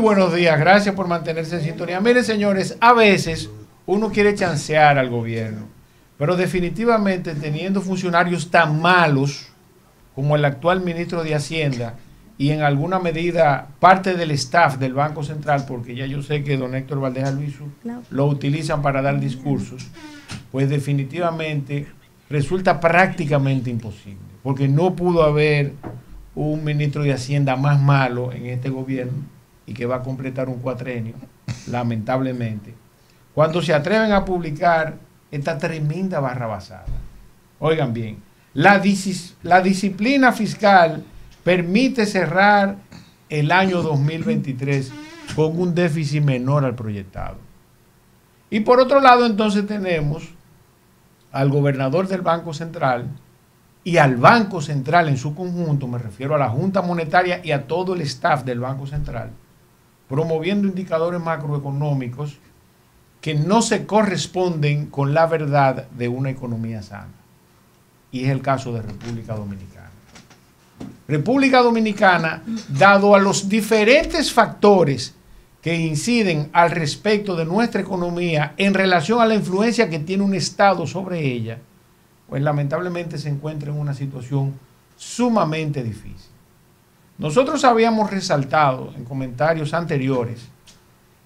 buenos días, gracias por mantenerse en sintonía. Miren, señores, a veces uno quiere chancear al gobierno, pero definitivamente teniendo funcionarios tan malos como el actual ministro de Hacienda y en alguna medida parte del staff del Banco Central, porque ya yo sé que don Héctor Valdeja Alviso lo utilizan para dar discursos, pues definitivamente resulta prácticamente imposible, porque no pudo haber un ministro de Hacienda más malo en este gobierno y que va a completar un cuatrenio, lamentablemente, cuando se atreven a publicar esta tremenda barra basada Oigan bien, la, la disciplina fiscal permite cerrar el año 2023 con un déficit menor al proyectado. Y por otro lado, entonces tenemos al gobernador del Banco Central y al Banco Central en su conjunto, me refiero a la Junta Monetaria y a todo el staff del Banco Central, promoviendo indicadores macroeconómicos que no se corresponden con la verdad de una economía sana. Y es el caso de República Dominicana. República Dominicana, dado a los diferentes factores que inciden al respecto de nuestra economía en relación a la influencia que tiene un Estado sobre ella, pues lamentablemente se encuentra en una situación sumamente difícil. Nosotros habíamos resaltado en comentarios anteriores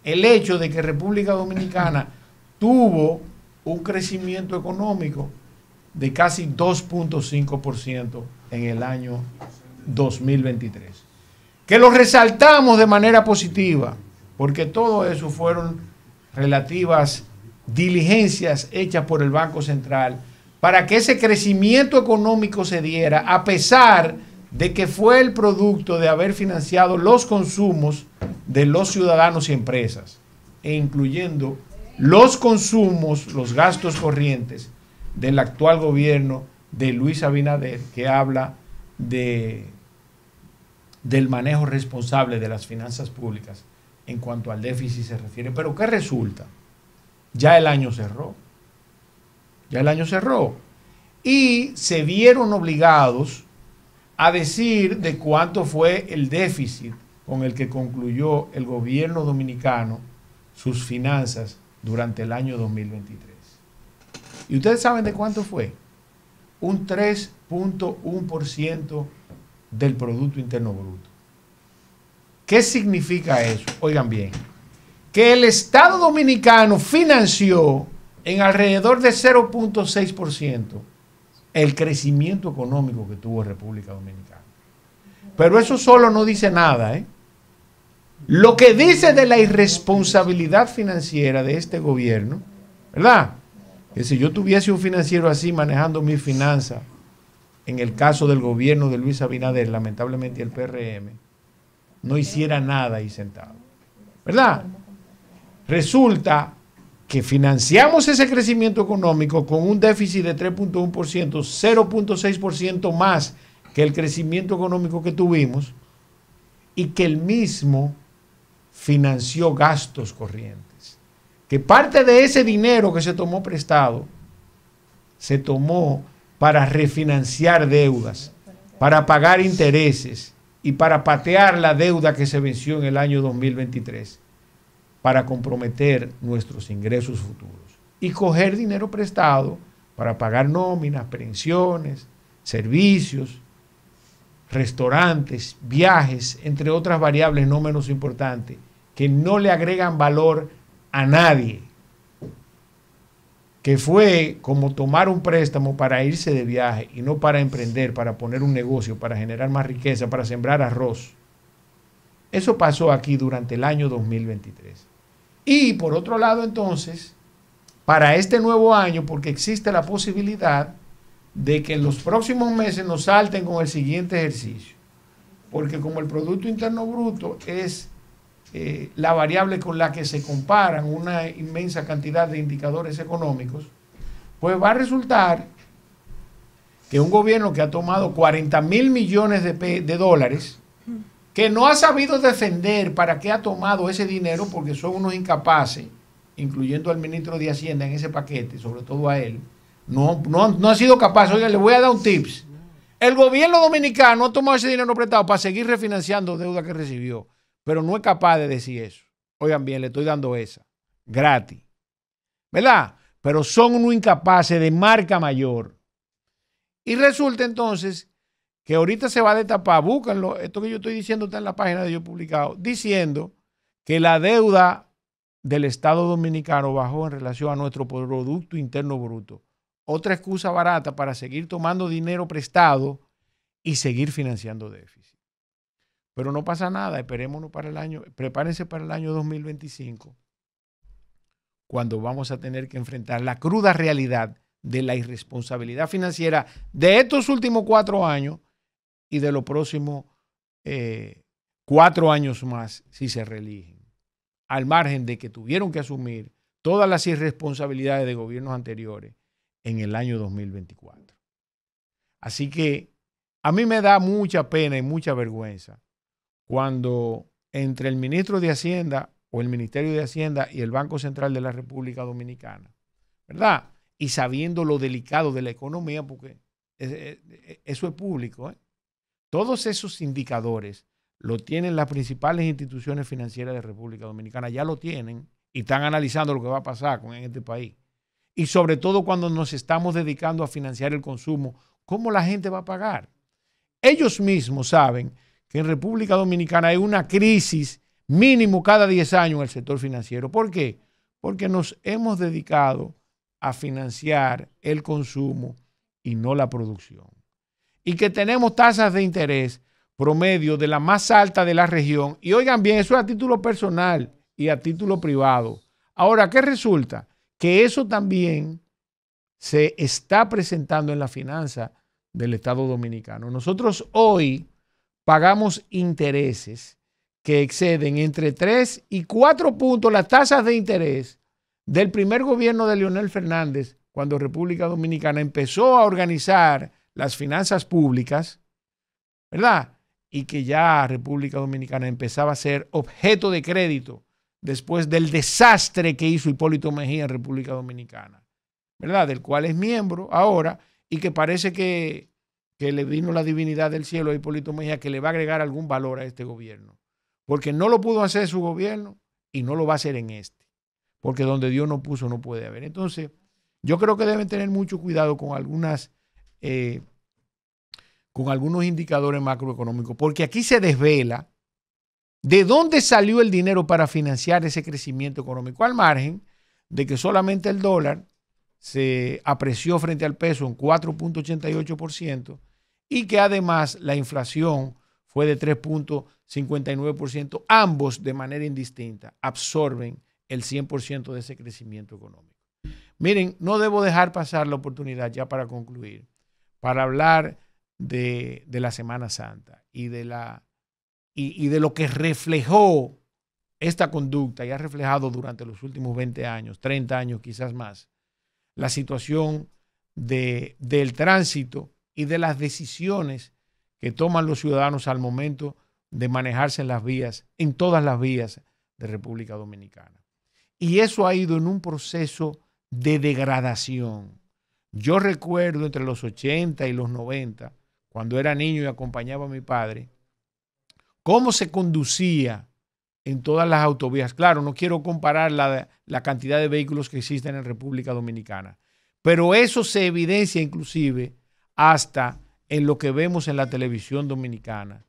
el hecho de que República Dominicana tuvo un crecimiento económico de casi 2.5% en el año 2023. Que lo resaltamos de manera positiva, porque todo eso fueron relativas diligencias hechas por el Banco Central para que ese crecimiento económico se diera a pesar de que fue el producto de haber financiado los consumos de los ciudadanos y empresas, e incluyendo los consumos, los gastos corrientes del actual gobierno de Luis Abinader, que habla de, del manejo responsable de las finanzas públicas en cuanto al déficit se refiere. Pero ¿qué resulta? Ya el año cerró. Ya el año cerró. Y se vieron obligados a decir de cuánto fue el déficit con el que concluyó el gobierno dominicano sus finanzas durante el año 2023. ¿Y ustedes saben de cuánto fue? Un 3.1% del Producto Interno Bruto. ¿Qué significa eso? Oigan bien, que el Estado Dominicano financió en alrededor de 0.6% el crecimiento económico que tuvo República Dominicana. Pero eso solo no dice nada. ¿eh? Lo que dice de la irresponsabilidad financiera de este gobierno, ¿verdad? Que si yo tuviese un financiero así manejando mis finanzas, en el caso del gobierno de Luis Abinader, lamentablemente el PRM, no hiciera nada ahí sentado. ¿Verdad? Resulta que financiamos ese crecimiento económico con un déficit de 3.1%, 0.6% más que el crecimiento económico que tuvimos y que el mismo financió gastos corrientes. Que parte de ese dinero que se tomó prestado se tomó para refinanciar deudas, para pagar intereses y para patear la deuda que se venció en el año 2023 para comprometer nuestros ingresos futuros. Y coger dinero prestado para pagar nóminas, pensiones, servicios, restaurantes, viajes, entre otras variables no menos importantes, que no le agregan valor a nadie, que fue como tomar un préstamo para irse de viaje y no para emprender, para poner un negocio, para generar más riqueza, para sembrar arroz. Eso pasó aquí durante el año 2023. Y por otro lado, entonces, para este nuevo año, porque existe la posibilidad de que en los próximos meses nos salten con el siguiente ejercicio, porque como el Producto Interno Bruto es eh, la variable con la que se comparan una inmensa cantidad de indicadores económicos, pues va a resultar que un gobierno que ha tomado 40 mil millones de, de dólares que no ha sabido defender para qué ha tomado ese dinero, porque son unos incapaces, incluyendo al ministro de Hacienda en ese paquete, sobre todo a él, no, no, no ha sido capaz. Oiga, le voy a dar un tips. El gobierno dominicano ha tomado ese dinero prestado para seguir refinanciando deuda que recibió, pero no es capaz de decir eso. Oigan bien, le estoy dando esa, gratis. ¿Verdad? Pero son unos incapaces de marca mayor. Y resulta entonces que ahorita se va a destapar, búsquenlo, esto que yo estoy diciendo está en la página de yo publicado, diciendo que la deuda del Estado dominicano bajó en relación a nuestro Producto Interno Bruto. Otra excusa barata para seguir tomando dinero prestado y seguir financiando déficit. Pero no pasa nada, esperémonos para el año, prepárense para el año 2025, cuando vamos a tener que enfrentar la cruda realidad de la irresponsabilidad financiera de estos últimos cuatro años y de los próximos eh, cuatro años más si se reeligen, al margen de que tuvieron que asumir todas las irresponsabilidades de gobiernos anteriores en el año 2024. Así que a mí me da mucha pena y mucha vergüenza cuando entre el ministro de Hacienda o el Ministerio de Hacienda y el Banco Central de la República Dominicana, ¿verdad? Y sabiendo lo delicado de la economía, porque eh, eh, eso es público, ¿eh? Todos esos indicadores lo tienen las principales instituciones financieras de República Dominicana, ya lo tienen y están analizando lo que va a pasar con este país. Y sobre todo cuando nos estamos dedicando a financiar el consumo, ¿cómo la gente va a pagar? Ellos mismos saben que en República Dominicana hay una crisis mínimo cada 10 años en el sector financiero. ¿Por qué? Porque nos hemos dedicado a financiar el consumo y no la producción y que tenemos tasas de interés promedio de la más alta de la región. Y oigan bien, eso es a título personal y a título privado. Ahora, ¿qué resulta? Que eso también se está presentando en la finanza del Estado Dominicano. Nosotros hoy pagamos intereses que exceden entre 3 y 4 puntos las tasas de interés del primer gobierno de Leonel Fernández, cuando República Dominicana empezó a organizar las finanzas públicas, ¿verdad? Y que ya República Dominicana empezaba a ser objeto de crédito después del desastre que hizo Hipólito Mejía en República Dominicana, ¿verdad? Del cual es miembro ahora y que parece que, que le vino la divinidad del cielo a Hipólito Mejía que le va a agregar algún valor a este gobierno. Porque no lo pudo hacer su gobierno y no lo va a hacer en este. Porque donde Dios no puso no puede haber. Entonces, yo creo que deben tener mucho cuidado con algunas eh, con algunos indicadores macroeconómicos, porque aquí se desvela de dónde salió el dinero para financiar ese crecimiento económico, al margen de que solamente el dólar se apreció frente al peso en 4.88% y que además la inflación fue de 3.59%, ambos de manera indistinta absorben el 100% de ese crecimiento económico. Miren, no debo dejar pasar la oportunidad ya para concluir para hablar de, la Semana Santa y de, la, y, de lo que reflejó esta conducta y ha reflejado durante los últimos 20 años, 30 años quizás más, la situación del tránsito y de las decisiones que toman los ciudadanos al momento de manejarse en las vías, en todas las vías de República Dominicana. Y eso ha ido en un proceso de degradación. Yo recuerdo entre los 80 y los 90, cuando era niño y acompañaba a mi padre, cómo se conducía en todas las autovías. Claro, no quiero comparar la, la, cantidad de vehículos que existen en República Dominicana, pero eso se evidencia inclusive hasta en lo que vemos en la televisión dominicana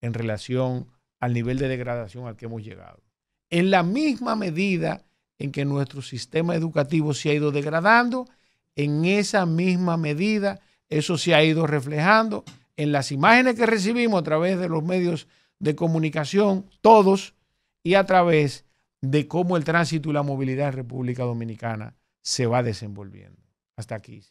en relación al nivel de degradación al que hemos llegado. En la misma medida en que nuestro sistema educativo se ha ido degradando, en esa misma medida. Eso se ha ido reflejando en las imágenes que recibimos a través de los medios de comunicación, todos, y a través de cómo el tránsito y la movilidad en República Dominicana se va desenvolviendo. Hasta aquí.